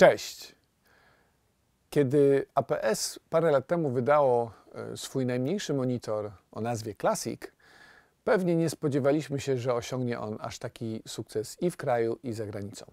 Cześć! Kiedy APS parę lat temu wydało e, swój najmniejszy monitor o nazwie Classic, pewnie nie spodziewaliśmy się, że osiągnie on aż taki sukces i w kraju, i za granicą.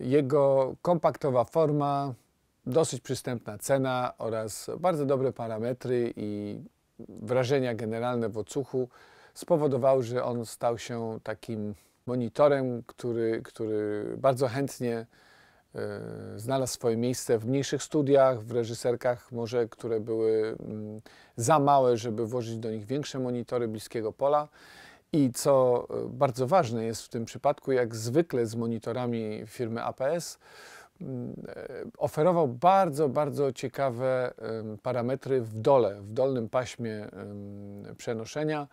Jego kompaktowa forma, dosyć przystępna cena oraz bardzo dobre parametry i wrażenia generalne w odsłuchu spowodowały, że on stał się takim monitorem, który, który bardzo chętnie E, znalazł swoje miejsce w mniejszych studiach, w reżyserkach może, które były mm, za małe, żeby włożyć do nich większe monitory bliskiego pola. I co e, bardzo ważne jest w tym przypadku, jak zwykle z monitorami firmy APS, mm, e, oferował bardzo, bardzo ciekawe parametry w dole, w dolnym paśmie przenoszenia,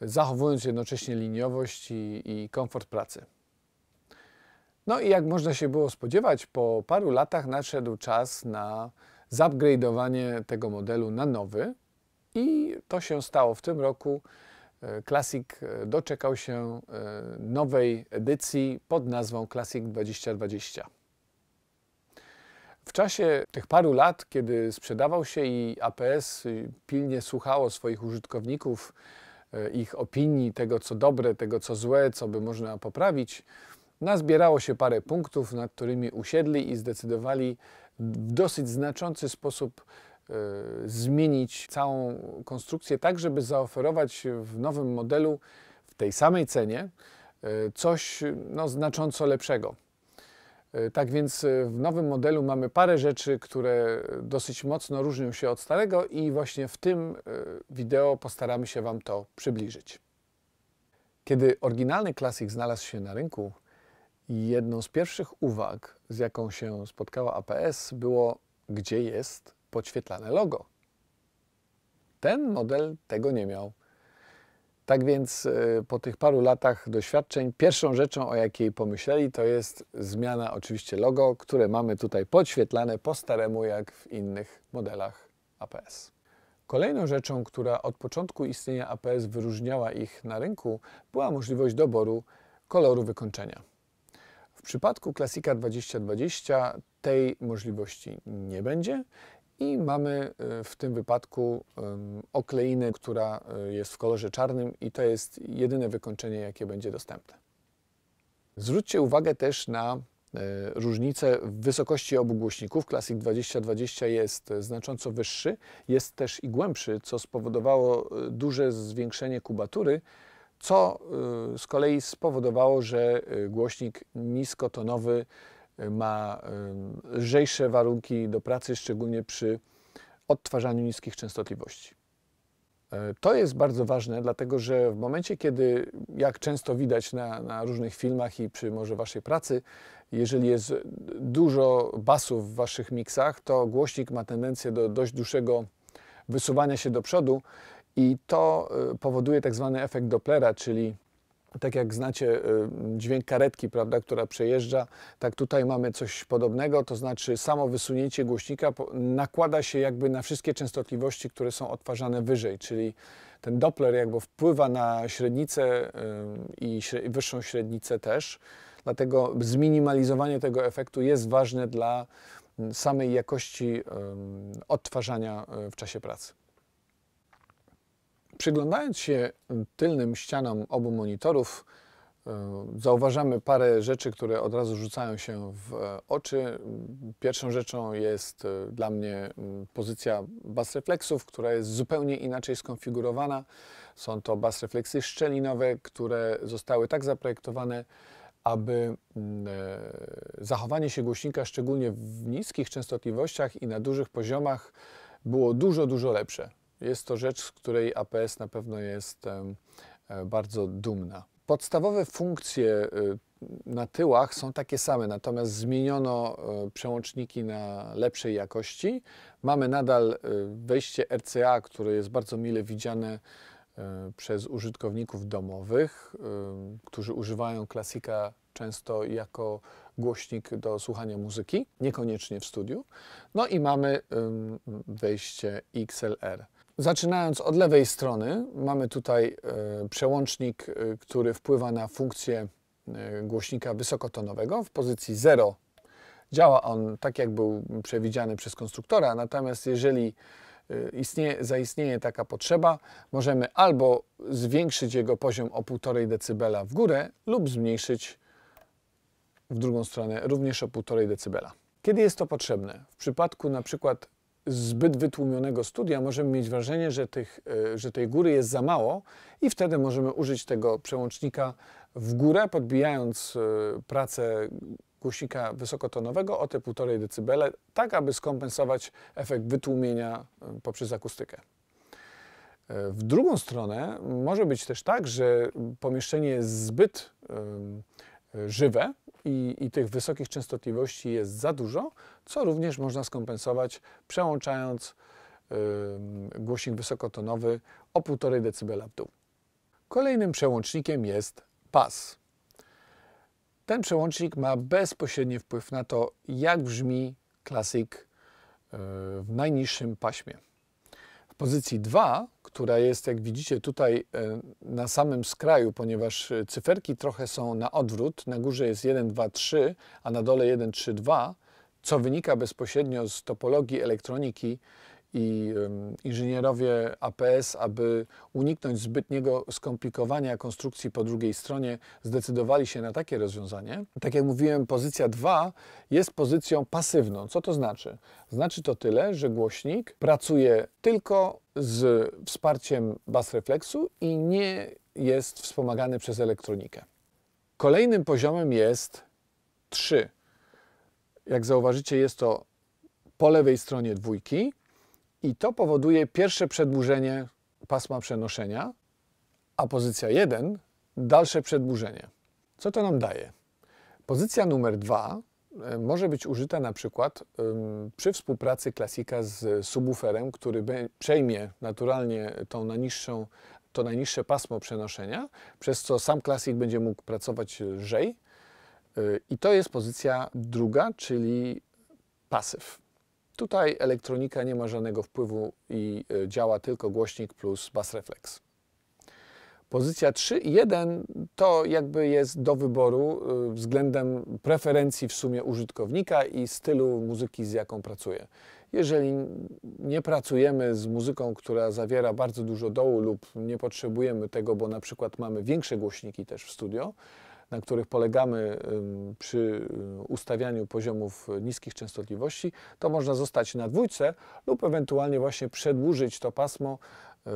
zachowując jednocześnie liniowość i, i komfort pracy. No i jak można się było spodziewać, po paru latach nadszedł czas na zupgrade'owanie tego modelu na nowy i to się stało w tym roku. E, Classic e, doczekał się e, nowej edycji pod nazwą Classic 2020. W czasie tych paru lat, kiedy sprzedawał się i APS pilnie słuchało swoich użytkowników, ich opinii, tego co dobre, tego co złe, co by można poprawić, Nazbierało się parę punktów, nad którymi usiedli i zdecydowali w dosyć znaczący sposób e, zmienić całą konstrukcję, tak żeby zaoferować w nowym modelu w tej samej cenie e, coś no, znacząco lepszego. E, tak więc w nowym modelu mamy parę rzeczy, które dosyć mocno różnią się od starego i właśnie w tym wideo postaramy się Wam to przybliżyć. Kiedy oryginalny klasik znalazł się na rynku, jedną z pierwszych uwag, z jaką się spotkała APS, było, gdzie jest podświetlane logo. Ten model tego nie miał. Tak więc y, po tych paru latach doświadczeń, pierwszą rzeczą, o jakiej pomyśleli, to jest zmiana oczywiście logo, które mamy tutaj podświetlane po staremu, jak w innych modelach APS. Kolejną rzeczą, która od początku istnienia APS wyróżniała ich na rynku, była możliwość doboru koloru wykończenia. W przypadku Klasika 2020 tej możliwości nie będzie i mamy e, w tym wypadku okleinę, która e, jest w kolorze czarnym i to jest jedyne wykończenie, jakie będzie dostępne. Zwróćcie uwagę też na e, różnicę w wysokości obu głośników. Classic 2020 jest znacząco wyższy, jest też i głębszy, co spowodowało duże zwiększenie kubatury, co y, z kolei spowodowało, że y, głośnik niskotonowy y, ma lżejsze warunki do pracy, szczególnie przy odtwarzaniu niskich częstotliwości. To jest bardzo ważne, dlatego że w momencie, kiedy, jak często widać na, na, różnych filmach i przy może Waszej pracy, jeżeli jest dużo basów w Waszych miksach, to głośnik ma tendencję do dość dłuższego wysuwania się do przodu i to y, powoduje tak zwany efekt Dopplera, czyli tak jak znacie y, dźwięk karetki, prawda, która przejeżdża, tak tutaj mamy coś podobnego, to znaczy samo wysunięcie głośnika nakłada się jakby na wszystkie częstotliwości, które są odtwarzane wyżej, czyli ten Doppler jakby wpływa na średnicę y, i wyższą średnicę też, dlatego zminimalizowanie tego efektu jest ważne dla samej jakości odtwarzania w czasie pracy. Przyglądając się tylnym ścianom obu monitorów, e, zauważamy parę rzeczy, które od razu rzucają się w e, oczy. Pierwszą rzeczą jest e, dla mnie pozycja bas refleksów, która jest zupełnie inaczej skonfigurowana. Są to bas refleksy szczelinowe, które zostały tak zaprojektowane, aby zachowanie się głośnika, szczególnie w niskich częstotliwościach i na dużych poziomach, było dużo, dużo lepsze. Jest to rzecz, z której APS na pewno jest e, bardzo dumna. Podstawowe funkcje y, na tyłach są takie same, natomiast zmieniono e, przełączniki na lepszej jakości. Mamy nadal y, wejście RCA, które jest bardzo mile widziane e, przez użytkowników domowych, y, którzy używają klasika często jako głośnik do słuchania muzyki, niekoniecznie w studiu. No i mamy wejście XLR. Zaczynając od lewej strony, mamy tutaj e, przełącznik, e, który wpływa na funkcję e, głośnika wysokotonowego w pozycji 0. Działa on tak, jak był przewidziany przez konstruktora, natomiast jeżeli istnieje, zaistnieje taka potrzeba, możemy albo zwiększyć jego poziom o 1,5 dB w górę lub zmniejszyć w drugą stronę również o 1,5 dB. Kiedy jest to potrzebne? W przypadku na przykład zbyt wytłumionego studia możemy mieć wrażenie, że, tych, e, że tej góry jest za mało i wtedy możemy użyć tego przełącznika w górę, podbijając e, pracę guzika wysokotonowego o te 1,5 dB, tak aby skompensować efekt wytłumienia e, poprzez akustykę. W drugą stronę może być też tak, że pomieszczenie jest zbyt Y, żywe i, i, tych wysokich częstotliwości jest za dużo, co również można skompensować przełączając yy, głośnik wysokotonowy o 1,5 dB w dół. Kolejnym przełącznikiem jest pas. Ten przełącznik ma bezpośredni wpływ na to, jak brzmi klasyk y, w najniższym paśmie pozycji 2, która jest, jak widzicie, tutaj e, na samym skraju, ponieważ e, cyferki trochę są na odwrót. Na górze jest 1, 2, 3, a na dole 1, 3, 2, co wynika bezpośrednio z topologii elektroniki i inżynierowie APS, aby uniknąć zbytniego skomplikowania konstrukcji po drugiej stronie, zdecydowali się na takie rozwiązanie. Tak jak mówiłem, pozycja 2 jest pozycją pasywną. Co to znaczy? Znaczy to tyle, że głośnik pracuje tylko z wsparciem bas refleksu i nie jest wspomagany przez elektronikę. Kolejnym poziomem jest 3. Jak zauważycie, jest to po lewej stronie dwójki, i to powoduje pierwsze przedłużenie pasma przenoszenia, a pozycja 1 dalsze przedłużenie. Co to nam daje? Pozycja numer 2 e, może być użyta na przykład przy współpracy klasika z subwooferem, który przejmie naturalnie tą najniższą, to najniższe pasmo przenoszenia, przez co sam klasik będzie mógł pracować lżej. Y, I to jest pozycja druga, czyli pasyw. Tutaj elektronika nie ma żadnego wpływu i e, działa tylko głośnik plus bass reflex. Pozycja 1 to jakby jest do wyboru e, względem preferencji w sumie użytkownika i stylu muzyki, z jaką pracuje. Jeżeli nie pracujemy z muzyką, która zawiera bardzo dużo dołu lub nie potrzebujemy tego, bo na przykład mamy większe głośniki też w studio, na których polegamy przy ustawianiu poziomów niskich częstotliwości, to można zostać na dwójce lub ewentualnie właśnie przedłużyć to pasmo e,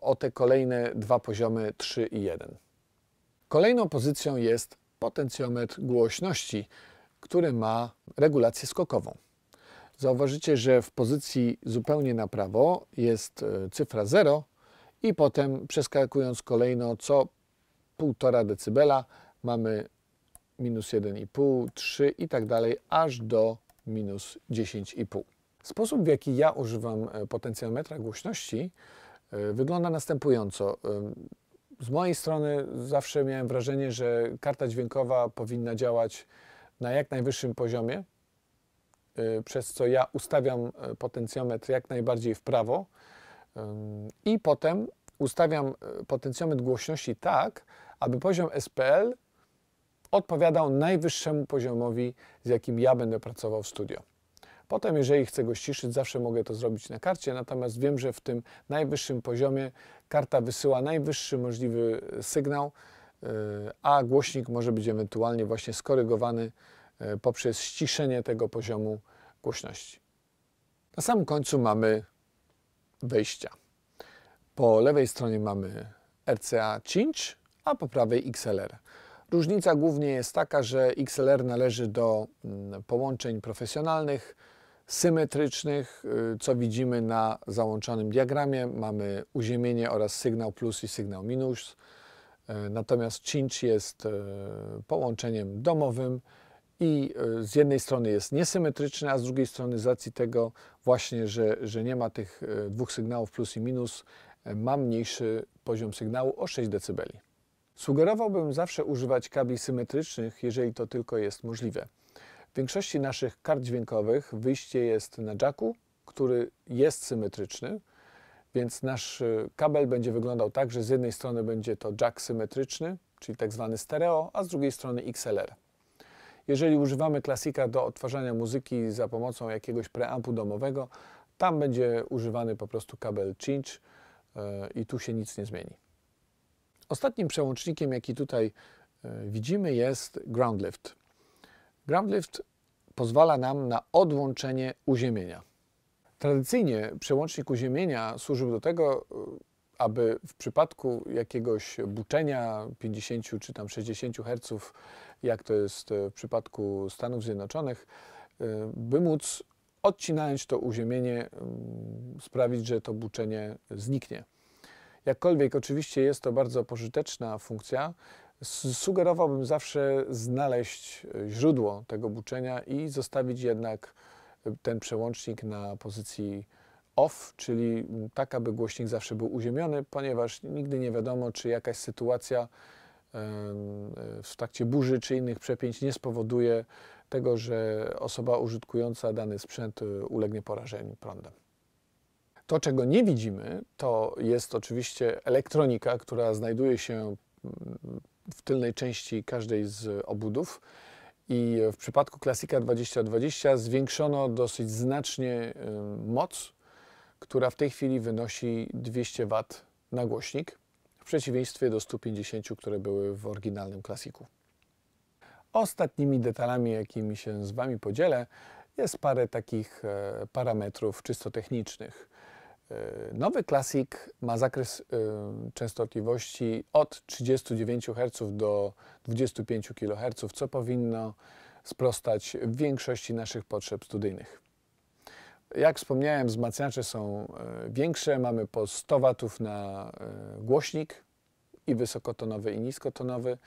o te kolejne dwa poziomy 3 i 1. Kolejną pozycją jest potencjometr głośności, który ma regulację skokową. Zauważycie, że w pozycji zupełnie na prawo jest e, cyfra 0 i potem przeskakując kolejno co 1,5 dB mamy minus 1,5, 3 i tak dalej, aż do minus 10,5. Sposób, w jaki ja używam e, potencjometra głośności, e, wygląda następująco. E, z mojej strony zawsze miałem wrażenie, że karta dźwiękowa powinna działać na jak najwyższym poziomie, przez co ja ustawiam potencjometr jak najbardziej w prawo i potem ustawiam potencjometr głośności tak, aby poziom SPL odpowiadał najwyższemu poziomowi, z jakim ja będę pracował w studio. Potem, jeżeli chcę go ściszyć, zawsze mogę to zrobić na karcie, natomiast wiem, że w tym najwyższym poziomie karta wysyła najwyższy możliwy e, sygnał, e, a głośnik może być ewentualnie właśnie skorygowany e, poprzez ściszenie tego poziomu głośności. Na samym końcu mamy wejścia. Po lewej stronie mamy RCA Cinch, a po prawej XLR. Różnica głównie jest taka, że XLR należy do mm, połączeń profesjonalnych, symetrycznych, y, co widzimy na załączonym diagramie. Mamy uziemienie oraz sygnał plus i sygnał minus. Y, natomiast cinch jest y, połączeniem domowym i z jednej strony jest niesymetryczny, a z drugiej strony z racji tego właśnie, że, że nie ma tych dwóch sygnałów plus i minus, ma mniejszy poziom sygnału o 6 dB. Sugerowałbym zawsze używać kabli symetrycznych, jeżeli to tylko jest możliwe. W większości naszych kart dźwiękowych wyjście jest na jacku, który jest symetryczny, więc nasz y, kabel będzie wyglądał tak, że z jednej strony będzie to jack symetryczny, czyli tak zwany stereo, a z drugiej strony XLR. Jeżeli używamy klasika do odtwarzania muzyki za pomocą jakiegoś preampu domowego, tam będzie używany po prostu kabel cinch y, i tu się nic nie zmieni. Ostatnim przełącznikiem, jaki tutaj e, widzimy, jest ground lift. Ground lift pozwala nam na odłączenie uziemienia. Tradycyjnie przełącznik uziemienia służył do tego, e, aby w przypadku jakiegoś buczenia 50 czy tam 60 Hz, jak to jest e, w przypadku Stanów Zjednoczonych, by móc odcinając to uziemienie mm, sprawić, że to buczenie zniknie. Jakkolwiek oczywiście jest to bardzo pożyteczna funkcja, sugerowałbym zawsze znaleźć e, źródło tego buczenia i zostawić jednak e, ten przełącznik na pozycji off, czyli tak, aby głośnik zawsze był uziemiony, ponieważ nigdy nie wiadomo, czy jakaś sytuacja e, w trakcie burzy czy innych przepięć nie spowoduje tego, że osoba użytkująca dany sprzęt ulegnie porażeniu prądem. To, czego nie widzimy, to jest oczywiście elektronika, która znajduje się mm, w tylnej części każdej z obudów. I w przypadku Klasika 2020 zwiększono dosyć znacznie y, moc, która w tej chwili wynosi 200 W na głośnik, w przeciwieństwie do 150, które były w oryginalnym Klasiku. Ostatnimi detalami, jakimi się z Wami podzielę, jest parę takich e, parametrów czysto technicznych. E, nowy klasik ma zakres e, częstotliwości od 39 Hz do 25 kHz, co powinno sprostać większości naszych potrzeb studyjnych. Jak wspomniałem, wzmacniacze są e, większe, mamy po 100 W na głośnik i wysokotonowy i niskotonowy,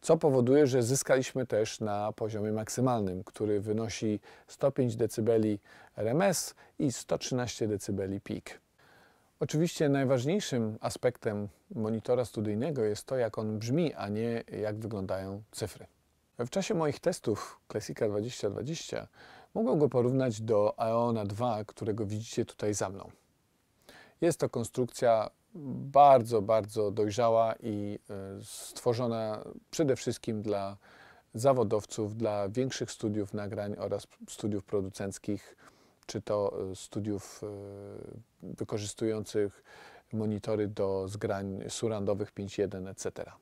co powoduje, że zyskaliśmy też na poziomie maksymalnym, który wynosi 105 dB RMS i 113 dB PIK. Oczywiście najważniejszym aspektem monitora studyjnego jest to, jak on brzmi, a nie jak wyglądają cyfry. W czasie moich testów Classica 2020 mogłem go porównać do Aeona 2, którego widzicie tutaj za mną. Jest to konstrukcja bardzo, bardzo dojrzała i e, stworzona przede wszystkim dla zawodowców, dla większych studiów nagrań oraz studiów producenckich czy to y, studiów y, wykorzystujących monitory do zgrań surandowych 5.1, etc.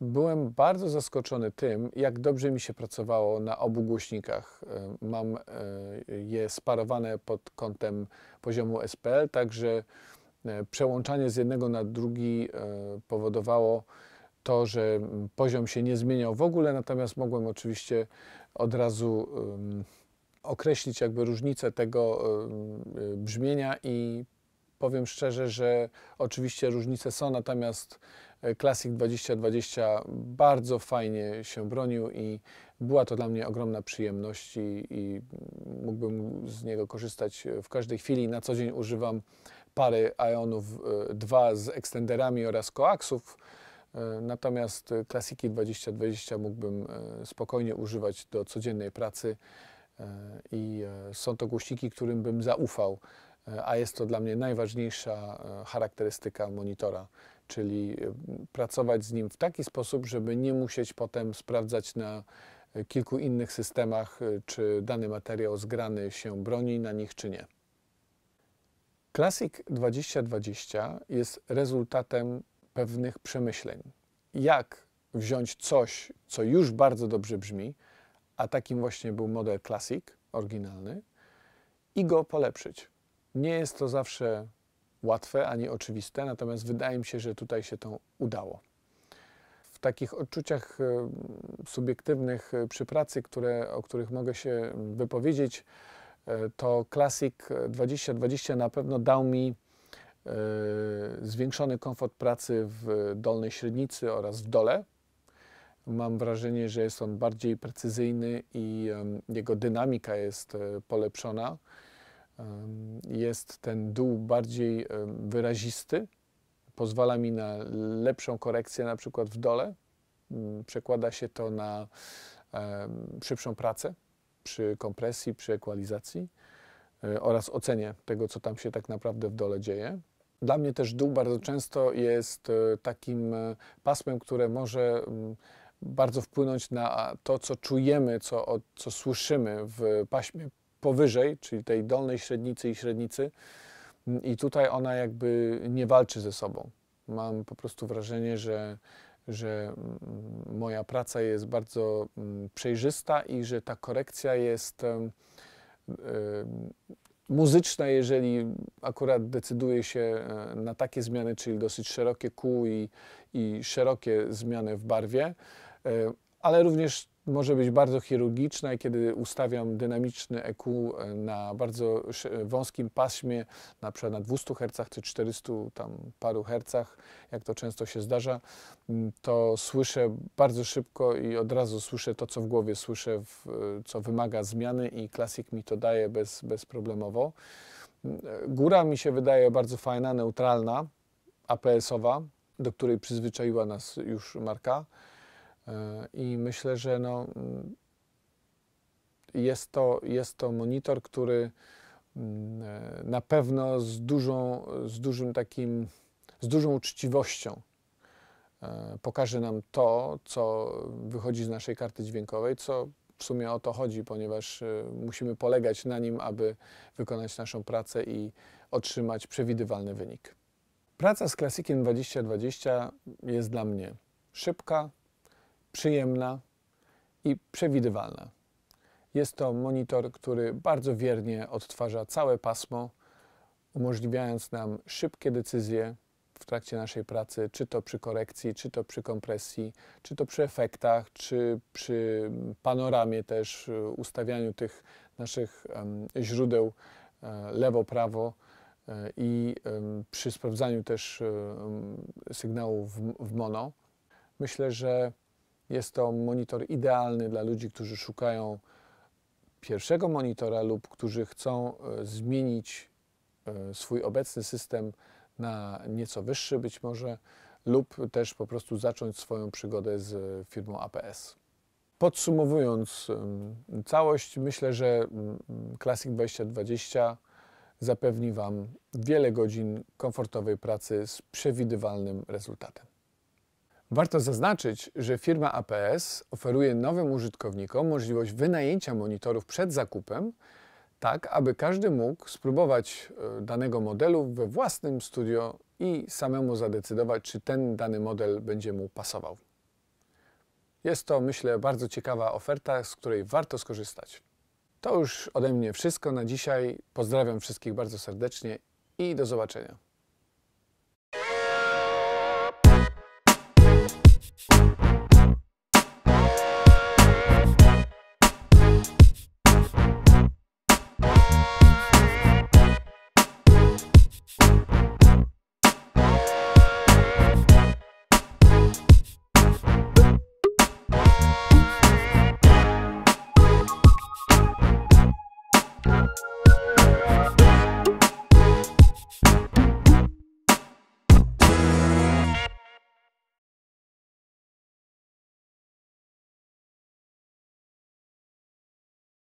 Byłem bardzo zaskoczony tym, jak dobrze mi się pracowało na obu głośnikach. Y, mam je sparowane pod kątem poziomu SPL, także przełączanie z jednego na drugi powodowało to, że poziom się nie zmieniał w ogóle, natomiast mogłem oczywiście od razu określić jakby różnicę tego y, brzmienia i powiem szczerze, że oczywiście różnice są, natomiast e, Classic 2020 bardzo fajnie się bronił i była to dla mnie ogromna przyjemność i, i mógłbym z niego korzystać e, w każdej chwili. Na co dzień używam pary Aeonów 2 e, z ekstenderami oraz koaksów, natomiast Classiki 2020 mógłbym spokojnie używać do codziennej pracy. E, i e, są to głośniki, którym bym zaufał, e, a jest to dla mnie najważniejsza charakterystyka monitora, czyli pracować z nim w taki sposób, żeby nie musieć potem sprawdzać na kilku innych systemach, czy dany materiał zgrany się broni na nich, czy nie. Classic 2020 jest rezultatem pewnych przemyśleń. Jak wziąć coś, co już bardzo dobrze brzmi, a takim właśnie był model Classic, oryginalny, i go polepszyć. Nie jest to zawsze łatwe ani oczywiste, natomiast wydaje mi się, że tutaj się to udało. W takich odczuciach e, subiektywnych e, przy pracy, które, o których mogę się wypowiedzieć, e, to Classic 2020 na pewno dał mi zwiększony komfort pracy w dolnej średnicy oraz w dole, Mam wrażenie, że jest on bardziej precyzyjny i jego dynamika jest e, polepszona. Jest ten dół bardziej wyrazisty, pozwala mi na lepszą korekcję na przykład w dole. Przekłada się to na szybszą pracę przy kompresji, przy ekwalizacji e, oraz ocenie tego, co tam się tak naprawdę w dole dzieje. Dla mnie też dół bardzo często jest e, takim pasmem, które może bardzo wpłynąć na to, co czujemy, co, co słyszymy w paśmie powyżej, czyli tej dolnej średnicy i średnicy. I tutaj ona jakby nie walczy ze sobą. Mam po prostu wrażenie, że, że mm, moja praca jest bardzo mm, przejrzysta i że ta korekcja jest muzyczna, jeżeli akurat decyduje się e, na takie zmiany, czyli dosyć szerokie kół i, i szerokie zmiany w barwie. E, ale również może być bardzo chirurgiczna i kiedy ustawiam dynamiczny EQ e, na bardzo e, wąskim paśmie, na przykład na 200 Hz czy 400 tam paru hercach, jak to często się zdarza, to słyszę bardzo szybko i od razu słyszę to, co w głowie słyszę, w, co wymaga zmiany i klasik mi to daje bez, bezproblemowo. Góra mi się wydaje bardzo fajna, neutralna, APS-owa, do której przyzwyczaiła nas już marka. I myślę, że no, mm, jest, to, jest to monitor, który mm, e, na pewno z, dużą, z dużym takim, z dużą uczciwością e, pokaże nam to, co wychodzi z naszej karty dźwiękowej, co w sumie o to chodzi, ponieważ e, musimy polegać na nim, aby wykonać naszą pracę i otrzymać przewidywalny wynik. Praca z klasikiem 2020 jest dla mnie szybka, przyjemna i przewidywalna. Jest to monitor, który bardzo wiernie odtwarza całe pasmo, umożliwiając nam szybkie decyzje w trakcie naszej pracy, czy to przy korekcji, czy to przy kompresji, czy to przy efektach, czy przy panoramie też, e, ustawianiu tych naszych źródeł e, lewo-prawo e, i przy sprawdzaniu też sygnału w mono. Myślę, że jest to monitor idealny dla ludzi, którzy szukają pierwszego monitora lub którzy chcą e, zmienić e, swój obecny system na nieco wyższy być może lub też po prostu zacząć swoją przygodę z firmą APS. Podsumowując całość, myślę, że Classic 2020 zapewni Wam wiele godzin komfortowej pracy z przewidywalnym rezultatem. Warto zaznaczyć, że firma APS oferuje nowym użytkownikom możliwość wynajęcia monitorów przed zakupem, tak aby każdy mógł spróbować e, danego modelu we własnym studio i samemu zadecydować, czy ten dany model będzie mu pasował. Jest to, myślę, bardzo ciekawa oferta, z której warto skorzystać. To już ode mnie wszystko na dzisiaj. Pozdrawiam wszystkich bardzo serdecznie i do zobaczenia.